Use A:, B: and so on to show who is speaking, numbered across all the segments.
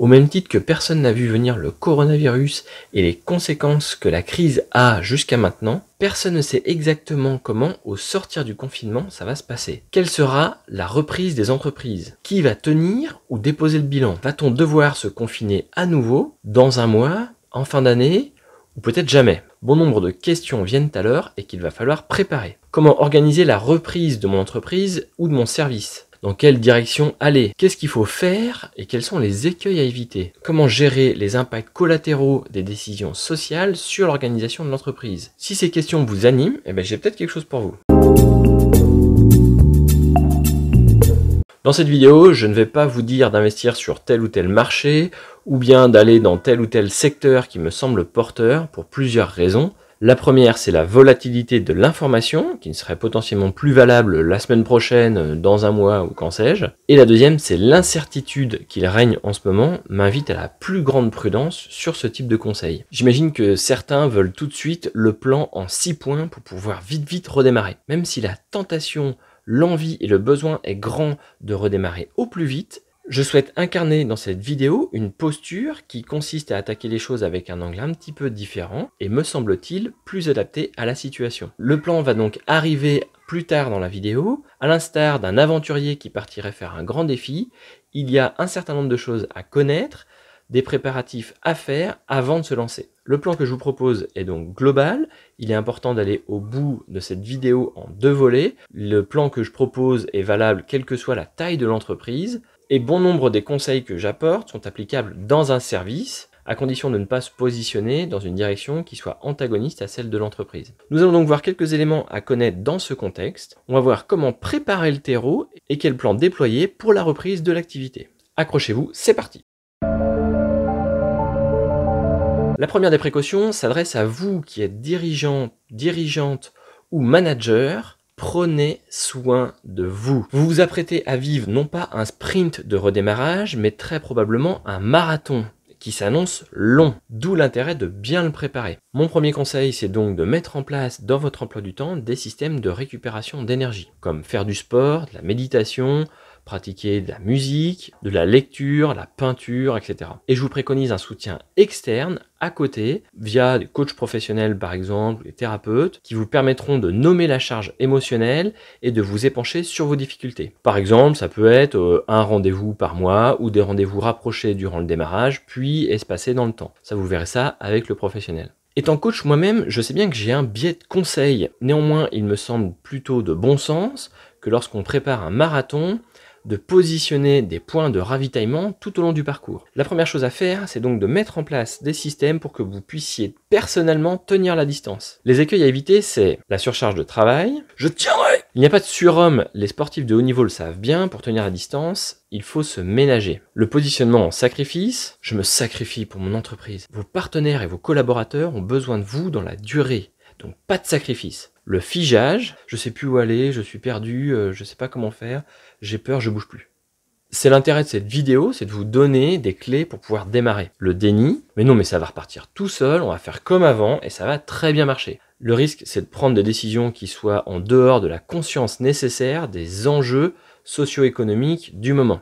A: au même titre que personne n'a vu venir le coronavirus et les conséquences que la crise a jusqu'à maintenant, personne ne sait exactement comment, au sortir du confinement, ça va se passer. Quelle sera la reprise des entreprises Qui va tenir ou déposer le bilan Va-t-on devoir se confiner à nouveau dans un mois, en fin d'année ou peut-être jamais Bon nombre de questions viennent à l'heure et qu'il va falloir préparer. Comment organiser la reprise de mon entreprise ou de mon service dans quelle direction aller, qu'est-ce qu'il faut faire et quels sont les écueils à éviter, comment gérer les impacts collatéraux des décisions sociales sur l'organisation de l'entreprise. Si ces questions vous animent, eh ben, j'ai peut-être quelque chose pour vous. Dans cette vidéo, je ne vais pas vous dire d'investir sur tel ou tel marché ou bien d'aller dans tel ou tel secteur qui me semble porteur pour plusieurs raisons. La première, c'est la volatilité de l'information, qui ne serait potentiellement plus valable la semaine prochaine, euh, dans un mois ou quand sais-je. Et la deuxième, c'est l'incertitude qu'il règne en ce moment m'invite à la plus grande prudence sur ce type de conseil. J'imagine que certains veulent tout de suite le plan en 6 points pour pouvoir vite vite redémarrer. Même si la tentation, l'envie et le besoin est grand de redémarrer au plus vite, je souhaite incarner dans cette vidéo une posture qui consiste à attaquer les choses avec un angle un petit peu différent et me semble-t-il plus adapté à la situation. Le plan va donc arriver plus tard dans la vidéo, à l'instar d'un aventurier qui partirait faire un grand défi, il y a un certain nombre de choses à connaître, des préparatifs à faire avant de se lancer. Le plan que je vous propose est donc global, il est important d'aller au bout de cette vidéo en deux volets. Le plan que je propose est valable quelle que soit la taille de l'entreprise, et bon nombre des conseils que j'apporte sont applicables dans un service, à condition de ne pas se positionner dans une direction qui soit antagoniste à celle de l'entreprise. Nous allons donc voir quelques éléments à connaître dans ce contexte. On va voir comment préparer le terreau et quel plan déployer pour la reprise de l'activité. Accrochez-vous, c'est parti La première des précautions s'adresse à vous qui êtes dirigeant, dirigeante ou manager prenez soin de vous. Vous vous apprêtez à vivre non pas un sprint de redémarrage, mais très probablement un marathon qui s'annonce long, d'où l'intérêt de bien le préparer. Mon premier conseil, c'est donc de mettre en place dans votre emploi du temps des systèmes de récupération d'énergie, comme faire du sport, de la méditation, pratiquer de la musique, de la lecture, la peinture, etc. Et je vous préconise un soutien externe à côté via des coachs professionnels par exemple, des thérapeutes, qui vous permettront de nommer la charge émotionnelle et de vous épancher sur vos difficultés. Par exemple, ça peut être euh, un rendez-vous par mois ou des rendez-vous rapprochés durant le démarrage, puis espacés dans le temps. Ça, vous verrez ça avec le professionnel. Étant coach moi-même, je sais bien que j'ai un biais de conseil. Néanmoins, il me semble plutôt de bon sens que lorsqu'on prépare un marathon, de positionner des points de ravitaillement tout au long du parcours. La première chose à faire, c'est donc de mettre en place des systèmes pour que vous puissiez personnellement tenir la distance. Les écueils à éviter, c'est la surcharge de travail. Je tiendrai Il n'y a pas de surhomme, les sportifs de haut niveau le savent bien, pour tenir la distance, il faut se ménager. Le positionnement en sacrifice, je me sacrifie pour mon entreprise. Vos partenaires et vos collaborateurs ont besoin de vous dans la durée, donc pas de sacrifice le figeage, je sais plus où aller, je suis perdu, euh, je sais pas comment faire, j'ai peur, je bouge plus. C'est l'intérêt de cette vidéo, c'est de vous donner des clés pour pouvoir démarrer. Le déni, mais non mais ça va repartir tout seul, on va faire comme avant et ça va très bien marcher. Le risque, c'est de prendre des décisions qui soient en dehors de la conscience nécessaire des enjeux socio-économiques du moment.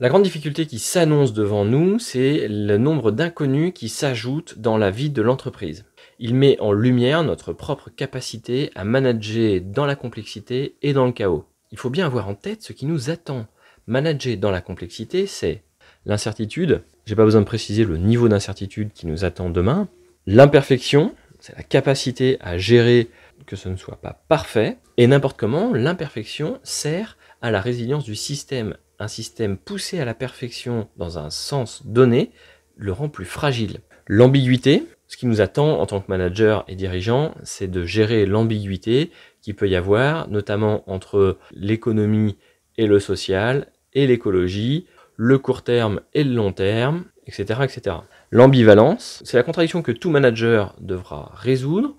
A: La grande difficulté qui s'annonce devant nous, c'est le nombre d'inconnus qui s'ajoutent dans la vie de l'entreprise. Il met en lumière notre propre capacité à manager dans la complexité et dans le chaos. Il faut bien avoir en tête ce qui nous attend. Manager dans la complexité, c'est l'incertitude, j'ai pas besoin de préciser le niveau d'incertitude qui nous attend demain, l'imperfection, c'est la capacité à gérer que ce ne soit pas parfait, et n'importe comment, l'imperfection sert à la résilience du système un système poussé à la perfection dans un sens donné le rend plus fragile. L'ambiguïté, ce qui nous attend en tant que manager et dirigeant, c'est de gérer l'ambiguïté qu'il peut y avoir, notamment entre l'économie et le social, et l'écologie, le court terme et le long terme, etc. etc. L'ambivalence, c'est la contradiction que tout manager devra résoudre,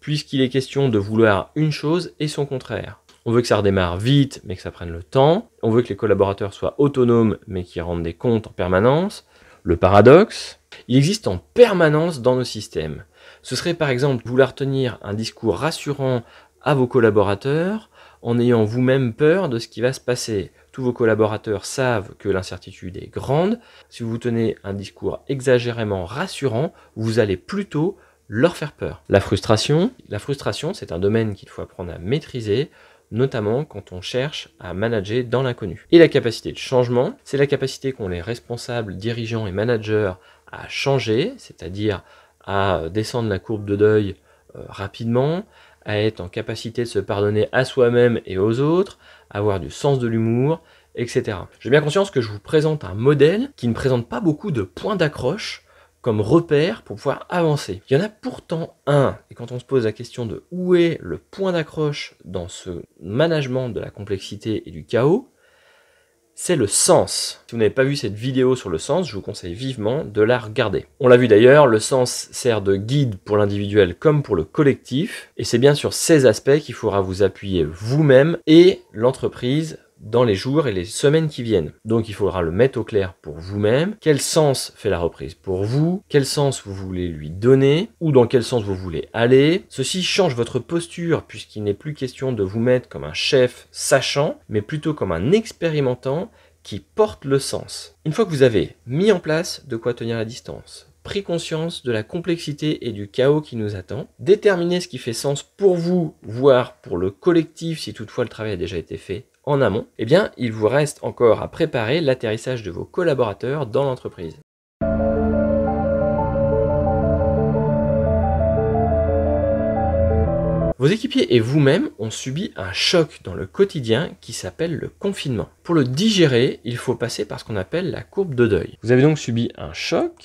A: puisqu'il est question de vouloir une chose et son contraire. On veut que ça redémarre vite, mais que ça prenne le temps. On veut que les collaborateurs soient autonomes, mais qu'ils rendent des comptes en permanence. Le paradoxe, il existe en permanence dans nos systèmes. Ce serait par exemple vouloir tenir un discours rassurant à vos collaborateurs en ayant vous-même peur de ce qui va se passer. Tous vos collaborateurs savent que l'incertitude est grande. Si vous tenez un discours exagérément rassurant, vous allez plutôt leur faire peur. La frustration, la frustration, c'est un domaine qu'il faut apprendre à maîtriser notamment quand on cherche à manager dans l'inconnu. Et la capacité de changement, c'est la capacité qu'ont les responsables, dirigeants et managers à changer, c'est-à-dire à descendre la courbe de deuil euh, rapidement, à être en capacité de se pardonner à soi-même et aux autres, avoir du sens de l'humour, etc. J'ai bien conscience que je vous présente un modèle qui ne présente pas beaucoup de points d'accroche comme repère pour pouvoir avancer. Il y en a pourtant un, et quand on se pose la question de où est le point d'accroche dans ce management de la complexité et du chaos, c'est le sens. Si vous n'avez pas vu cette vidéo sur le sens, je vous conseille vivement de la regarder. On l'a vu d'ailleurs, le sens sert de guide pour l'individuel comme pour le collectif, et c'est bien sur ces aspects qu'il faudra vous appuyer vous-même et l'entreprise dans les jours et les semaines qui viennent. Donc il faudra le mettre au clair pour vous-même. Quel sens fait la reprise pour vous Quel sens vous voulez lui donner Ou dans quel sens vous voulez aller Ceci change votre posture puisqu'il n'est plus question de vous mettre comme un chef sachant, mais plutôt comme un expérimentant qui porte le sens. Une fois que vous avez mis en place de quoi tenir la distance, pris conscience de la complexité et du chaos qui nous attend, déterminer ce qui fait sens pour vous, voire pour le collectif si toutefois le travail a déjà été fait en amont, eh bien, il vous reste encore à préparer l'atterrissage de vos collaborateurs dans l'entreprise. Vos équipiers et vous-même ont subi un choc dans le quotidien qui s'appelle le confinement. Pour le digérer, il faut passer par ce qu'on appelle la courbe de deuil. Vous avez donc subi un choc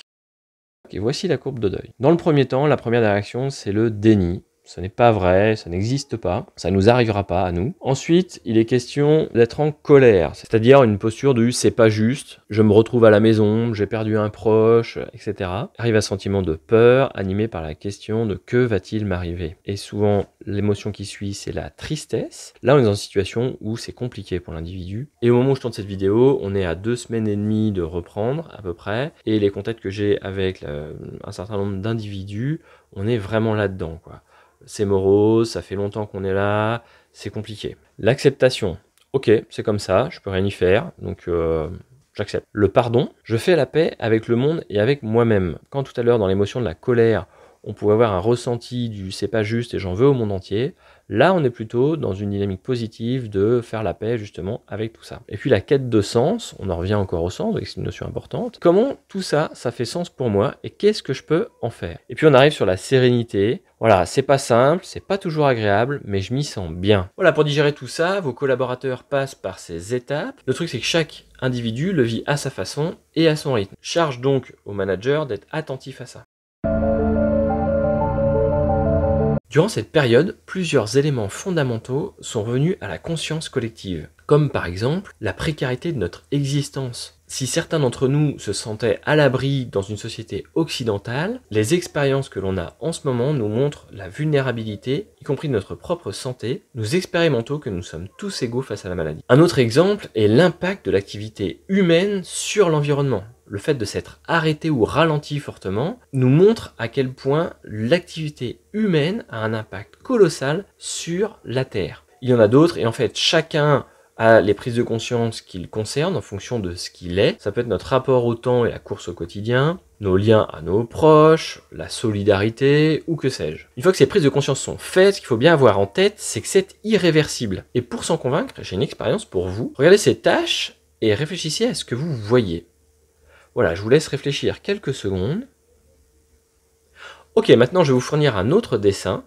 A: et voici la courbe de deuil. Dans le premier temps, la première réaction, c'est le déni. Ce n'est pas vrai, ça n'existe pas, ça nous arrivera pas à nous. Ensuite, il est question d'être en colère, c'est-à-dire une posture de c'est pas juste, je me retrouve à la maison, j'ai perdu un proche, etc. Arrive un sentiment de peur animé par la question de que va-t-il m'arriver Et souvent, l'émotion qui suit, c'est la tristesse. Là, on est dans une situation où c'est compliqué pour l'individu. Et au moment où je tourne cette vidéo, on est à deux semaines et demie de reprendre à peu près, et les contacts que j'ai avec euh, un certain nombre d'individus, on est vraiment là-dedans, quoi c'est morose, ça fait longtemps qu'on est là, c'est compliqué. L'acceptation, ok, c'est comme ça, je peux rien y faire, donc euh, j'accepte. Le pardon, je fais la paix avec le monde et avec moi-même. Quand tout à l'heure dans l'émotion de la colère on pouvait avoir un ressenti du c'est pas juste et j'en veux au monde entier. Là, on est plutôt dans une dynamique positive de faire la paix justement avec tout ça. Et puis la quête de sens, on en revient encore au sens, c'est une notion importante. Comment tout ça, ça fait sens pour moi et qu'est-ce que je peux en faire Et puis on arrive sur la sérénité. Voilà, c'est pas simple, c'est pas toujours agréable, mais je m'y sens bien. Voilà, pour digérer tout ça, vos collaborateurs passent par ces étapes. Le truc, c'est que chaque individu le vit à sa façon et à son rythme. Charge donc au manager d'être attentif à ça. Durant cette période, plusieurs éléments fondamentaux sont revenus à la conscience collective, comme par exemple la précarité de notre existence. Si certains d'entre nous se sentaient à l'abri dans une société occidentale, les expériences que l'on a en ce moment nous montrent la vulnérabilité, y compris de notre propre santé, nous expérimentons que nous sommes tous égaux face à la maladie. Un autre exemple est l'impact de l'activité humaine sur l'environnement le fait de s'être arrêté ou ralenti fortement nous montre à quel point l'activité humaine a un impact colossal sur la Terre. Il y en a d'autres et en fait chacun a les prises de conscience qu'il concerne en fonction de ce qu'il est. Ça peut être notre rapport au temps et la course au quotidien, nos liens à nos proches, la solidarité ou que sais-je. Une fois que ces prises de conscience sont faites, ce qu'il faut bien avoir en tête, c'est que c'est irréversible. Et pour s'en convaincre, j'ai une expérience pour vous. Regardez ces tâches et réfléchissez à ce que vous voyez. Voilà, je vous laisse réfléchir quelques secondes. Ok, maintenant je vais vous fournir un autre dessin.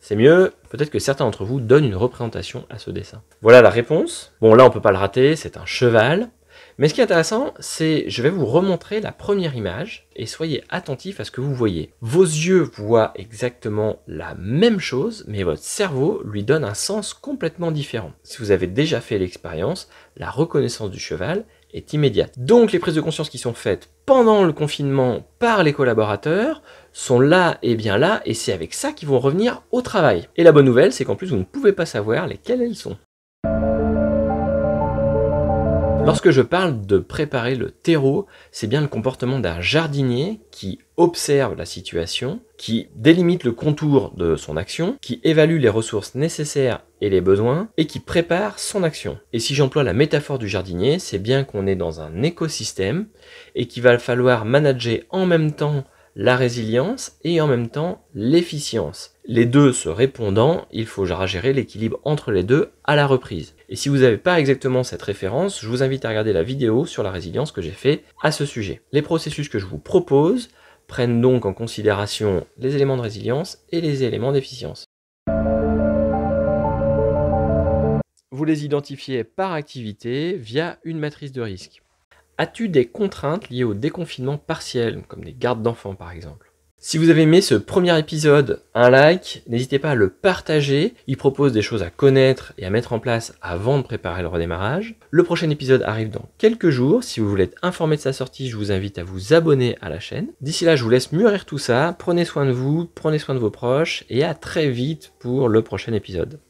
A: C'est mieux, peut-être que certains d'entre vous donnent une représentation à ce dessin. Voilà la réponse. Bon là on ne peut pas le rater, c'est un cheval. Mais ce qui est intéressant, c'est je vais vous remontrer la première image et soyez attentifs à ce que vous voyez. Vos yeux voient exactement la même chose, mais votre cerveau lui donne un sens complètement différent. Si vous avez déjà fait l'expérience, la reconnaissance du cheval est immédiate. Donc les prises de conscience qui sont faites pendant le confinement par les collaborateurs sont là et bien là, et c'est avec ça qu'ils vont revenir au travail. Et la bonne nouvelle, c'est qu'en plus, vous ne pouvez pas savoir lesquelles elles sont. Lorsque je parle de préparer le terreau, c'est bien le comportement d'un jardinier qui observe la situation, qui délimite le contour de son action, qui évalue les ressources nécessaires et les besoins, et qui prépare son action. Et si j'emploie la métaphore du jardinier, c'est bien qu'on est dans un écosystème et qu'il va falloir manager en même temps la résilience et en même temps l'efficience. Les deux se répondant, il faut gérer l'équilibre entre les deux à la reprise. Et si vous n'avez pas exactement cette référence, je vous invite à regarder la vidéo sur la résilience que j'ai fait à ce sujet. Les processus que je vous propose prennent donc en considération les éléments de résilience et les éléments d'efficience. Vous les identifiez par activité via une matrice de risque. As-tu des contraintes liées au déconfinement partiel, comme des gardes d'enfants par exemple si vous avez aimé ce premier épisode, un like, n'hésitez pas à le partager, il propose des choses à connaître et à mettre en place avant de préparer le redémarrage. Le prochain épisode arrive dans quelques jours, si vous voulez être informé de sa sortie, je vous invite à vous abonner à la chaîne. D'ici là, je vous laisse mûrir tout ça, prenez soin de vous, prenez soin de vos proches, et à très vite pour le prochain épisode.